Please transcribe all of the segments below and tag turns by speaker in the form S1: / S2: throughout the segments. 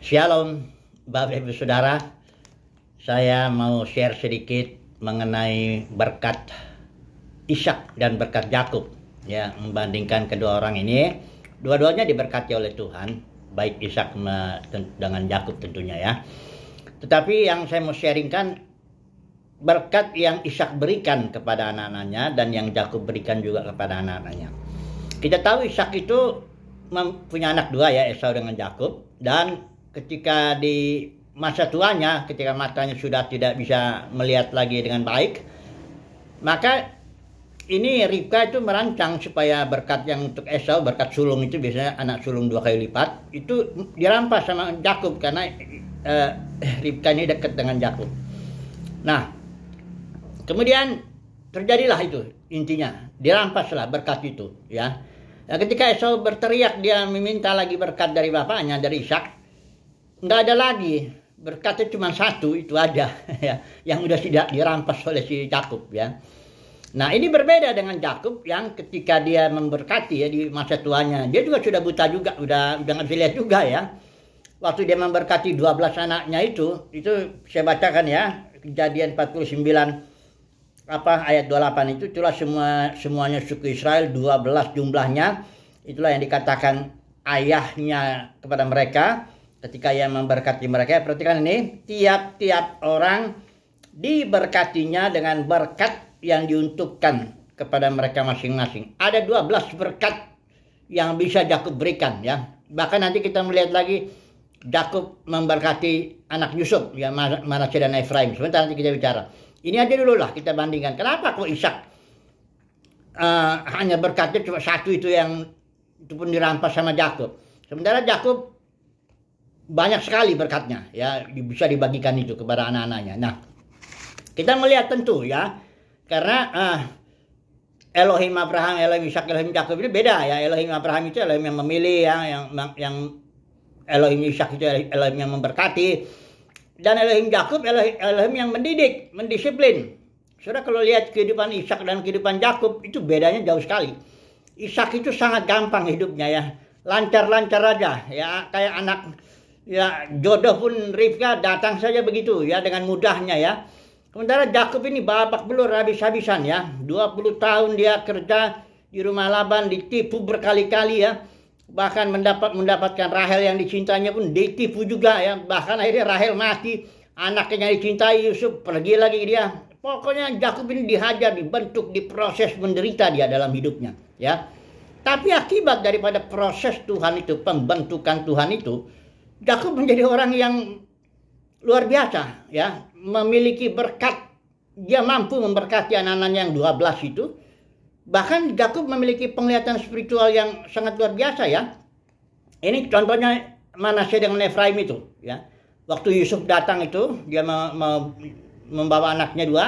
S1: Shalom, Bapak Ibu Saudara. Saya mau share sedikit mengenai berkat Ishak dan berkat Yakub. Ya, membandingkan kedua orang ini, dua-duanya diberkati oleh Tuhan, baik Ishak dengan Yakub tentunya ya. Tetapi yang saya mau sharingkan berkat yang Ishak berikan kepada anak-anaknya dan yang Yakub berikan juga kepada anak-anaknya. Kita tahu Ishak itu punya anak dua ya, Esau dengan Yakub dan ketika di masa tuanya, ketika matanya sudah tidak bisa melihat lagi dengan baik, maka ini Ribka itu merancang supaya berkat yang untuk Esau, berkat sulung itu biasanya anak sulung dua kali lipat, itu dirampas sama Jakub karena eh, Ribka ini dekat dengan Jakub. Nah, kemudian terjadilah itu intinya, dirampaslah berkat itu, ya. Nah, ketika Esau berteriak dia meminta lagi berkat dari bapaknya dari Ishak, nggak ada lagi berkatnya cuma satu itu aja ya yang udah tidak dirampas oleh si Yakub ya nah ini berbeda dengan Yakub yang ketika dia memberkati ya di masa tuanya dia juga sudah buta juga udah udah nggak bisa lihat juga ya waktu dia memberkati 12 anaknya itu itu saya bacakan ya kejadian 49 apa ayat 28 itu itulah semua semuanya suku Israel 12 jumlahnya itulah yang dikatakan ayahnya kepada mereka ketika ia memberkati mereka perhatikan ini tiap-tiap orang diberkatinya dengan berkat yang diuntukkan kepada mereka masing-masing ada 12 berkat yang bisa Yakub berikan ya bahkan nanti kita melihat lagi Yakub memberkati anak Yusuf ya Manasya dan Efraim sebentar nanti kita bicara ini aja dulu lah kita bandingkan kenapa kok Ishak uh, hanya berkatnya cuma satu itu yang itu pun dirampas sama Yakub sementara Yakub banyak sekali berkatnya ya bisa dibagikan itu kepada anak-anaknya. Nah, kita melihat tentu ya karena uh, Elohim Abraham, Elohim Ishak, Elohim Yakub itu beda ya. Elohim Abraham itu Elohim yang memilih ya, yang yang yang Elohim Ishak itu Elohim yang memberkati dan Elohim Yakub Elohim, Elohim yang mendidik, mendisiplin. sudah kalau lihat kehidupan Ishak dan kehidupan Yakub itu bedanya jauh sekali. Ishak itu sangat gampang hidupnya ya, lancar-lancar aja ya kayak anak ya jodoh pun Rifka datang saja begitu ya dengan mudahnya ya. Sementara Jakub ini babak belur habis-habisan ya. 20 tahun dia kerja di rumah Laban ditipu berkali-kali ya. Bahkan mendapat mendapatkan Rahel yang dicintainya pun ditipu juga ya. Bahkan akhirnya Rahel mati, anaknya yang dicintai Yusuf pergi lagi dia. Pokoknya Jakub ini dihajar, dibentuk, diproses menderita dia dalam hidupnya ya. Tapi akibat daripada proses Tuhan itu, pembentukan Tuhan itu, Yakub menjadi orang yang luar biasa ya, memiliki berkat. Dia mampu memberkati anak-anaknya yang 12 itu. Bahkan Yakub memiliki penglihatan spiritual yang sangat luar biasa ya. Ini contohnya mana saya dengan Efraim itu ya. Waktu Yusuf datang itu dia mau, mau membawa anaknya dua.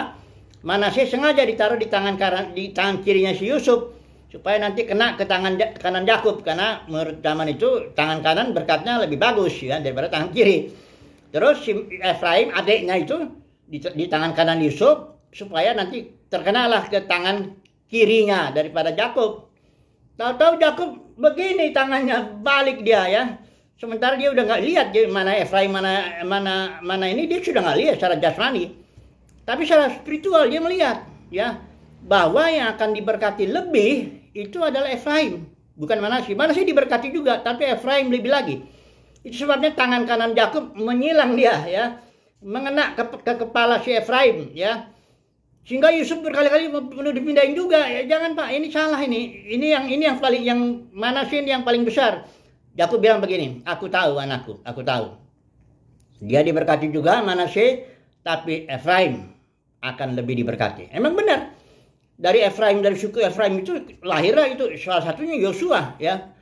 S1: mana saya sengaja ditaruh di tangan kiri di tangan kirinya si Yusuf supaya nanti kena ke tangan kanan Yakub karena menurut zaman itu tangan kanan berkatnya lebih bagus ya daripada tangan kiri. Terus si Efraim adiknya itu di, di tangan kanan Yusuf supaya nanti terkenalah ke tangan kirinya daripada Yakub. Tahu-tahu Yakub begini tangannya balik dia ya. Sementara dia udah nggak lihat dia mana Efraim mana mana mana ini dia sudah nggak lihat secara jasmani. Tapi secara spiritual dia melihat ya bahwa yang akan diberkati lebih itu adalah Efraim, bukan Manasye. Manasye diberkati juga, tapi Efraim lebih lagi. Itu sebabnya tangan kanan Yakub menyilang dia ya, Mengenak ke, ke kepala si Efraim ya. Sehingga Yusuf berkali-kali perlu dipindahin juga. Ya, jangan Pak, ini salah ini. Ini yang ini yang paling yang ini yang paling besar. Yakub bilang begini, aku tahu anakku, aku tahu. Dia diberkati juga Manasye, tapi Efraim akan lebih diberkati. Emang benar dari Efraim dari suku Efraim itu lahirlah itu salah satunya Yosua ya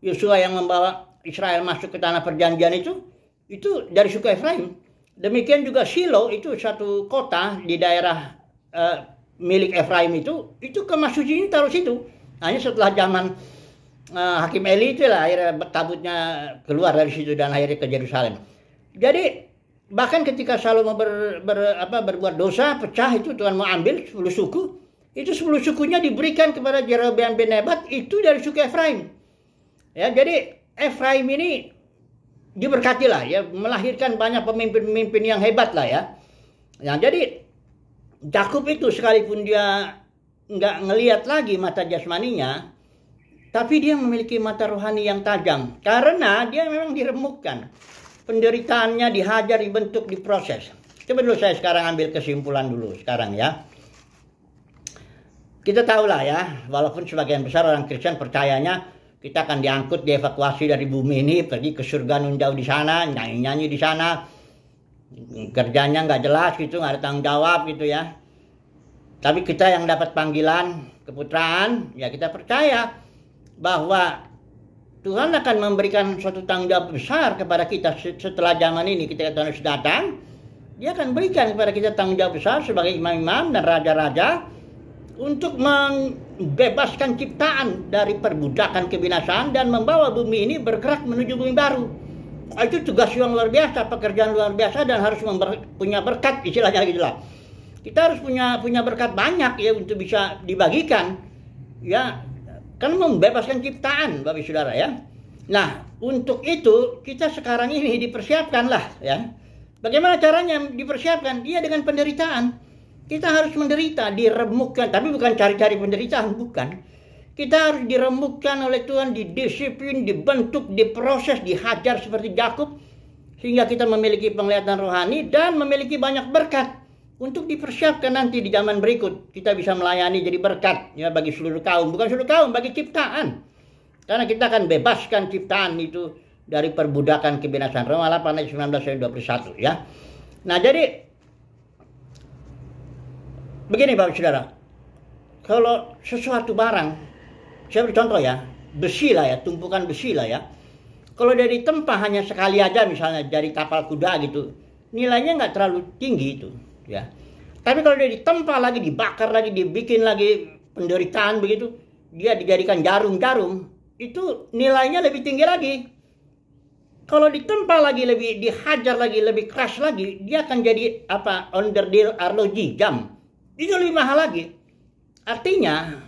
S1: Yosua yang membawa Israel masuk ke tanah perjanjian itu itu dari suku Efraim demikian juga Silo itu satu kota di daerah uh, milik Efraim itu itu ke Masuji ini taruh situ hanya setelah zaman uh, Hakim Eli itulah akhirnya tabutnya keluar dari situ dan akhirnya ke Yerusalem jadi bahkan ketika Salomo ber, ber, berbuat dosa pecah itu Tuhan mau ambil 10 suku itu sepuluh sukunya diberikan kepada Jerobeam bin Nebat itu dari suku Efraim. Ya, jadi Efraim ini diberkatilah ya, melahirkan banyak pemimpin-pemimpin yang hebat lah ya. Nah, jadi Yakub itu sekalipun dia nggak ngelihat lagi mata jasmaninya, tapi dia memiliki mata rohani yang tajam karena dia memang diremukkan. Penderitaannya dihajar, dibentuk, diproses. Coba dulu saya sekarang ambil kesimpulan dulu sekarang ya. Kita tahulah ya, walaupun sebagian besar orang Kristen percayanya kita akan diangkut, dievakuasi dari bumi ini, pergi ke surga nun jauh di sana, nyanyi-nyanyi di sana, kerjanya nggak jelas gitu, nggak ada tanggung jawab gitu ya. Tapi kita yang dapat panggilan keputraan, ya kita percaya bahwa Tuhan akan memberikan suatu tanggung jawab besar kepada kita setelah zaman ini ketika Tuhan datang. Dia akan berikan kepada kita tanggung jawab besar sebagai imam-imam dan raja-raja untuk membebaskan ciptaan dari perbudakan kebinasaan dan membawa bumi ini bergerak menuju bumi baru. Ah, itu tugas yang luar biasa, pekerjaan luar biasa dan harus member, punya berkat istilahnya gitu lah. Kita harus punya punya berkat banyak ya untuk bisa dibagikan. Ya, kan membebaskan ciptaan Bapak Saudara ya. Nah, untuk itu kita sekarang ini dipersiapkanlah ya. Bagaimana caranya dipersiapkan? Dia dengan penderitaan kita harus menderita, diremukkan, tapi bukan cari-cari penderitaan, bukan. Kita harus diremukkan oleh Tuhan, didisiplin, dibentuk, diproses, dihajar seperti Yakub sehingga kita memiliki penglihatan rohani dan memiliki banyak berkat untuk dipersiapkan nanti di zaman berikut kita bisa melayani jadi berkat ya bagi seluruh kaum bukan seluruh kaum bagi ciptaan karena kita akan bebaskan ciptaan itu dari perbudakan kebinasan Roma 8 ayat 19 ayat 21 ya nah jadi begini Bapak Saudara, kalau sesuatu barang, saya beri contoh ya, besi lah ya, tumpukan besi lah ya, kalau dari tempa hanya sekali aja misalnya dari kapal kuda gitu, nilainya nggak terlalu tinggi itu ya. Tapi kalau dari tempa lagi dibakar lagi dibikin lagi penderitaan begitu, dia dijadikan jarum-jarum, itu nilainya lebih tinggi lagi. Kalau ditempa lagi lebih dihajar lagi lebih keras lagi, dia akan jadi apa under deal arloji jam itu lima hal lagi. Artinya,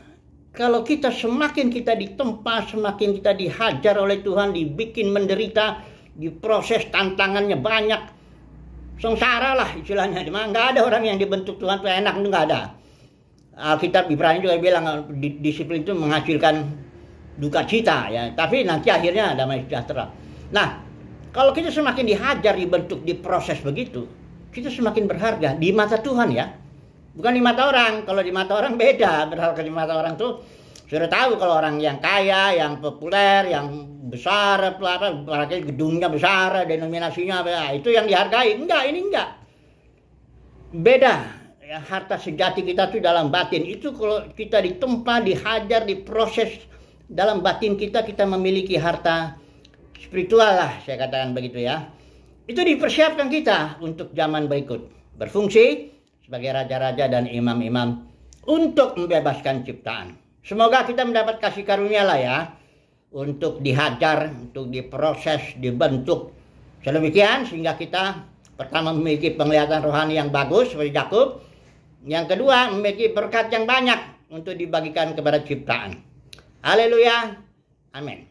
S1: kalau kita semakin kita ditempa, semakin kita dihajar oleh Tuhan, dibikin menderita, diproses tantangannya banyak, sengsara lah istilahnya. Nggak ada orang yang dibentuk Tuhan itu enak, itu nggak ada. Alkitab Ibrani juga bilang disiplin itu menghasilkan duka cita ya, tapi nanti akhirnya ada damai sejahtera. Nah, kalau kita semakin dihajar, dibentuk, diproses begitu, kita semakin berharga di mata Tuhan ya bukan di mata orang kalau di mata orang beda berharga di mata orang tuh sudah tahu kalau orang yang kaya, yang populer, yang besar, apa gedungnya besar, denominasinya apa, ya, itu yang dihargai. Enggak, ini enggak. Beda. Ya, harta sejati kita tuh dalam batin. Itu kalau kita ditempa, dihajar, diproses dalam batin kita, kita memiliki harta spiritual lah, saya katakan begitu ya. Itu dipersiapkan kita untuk zaman berikut. Berfungsi, sebagai raja-raja dan imam-imam untuk membebaskan ciptaan. Semoga kita mendapat kasih karunia lah ya untuk dihajar, untuk diproses, dibentuk. Sedemikian sehingga kita pertama memiliki penglihatan rohani yang bagus seperti Yakub, yang kedua memiliki berkat yang banyak untuk dibagikan kepada ciptaan. Haleluya. Amin.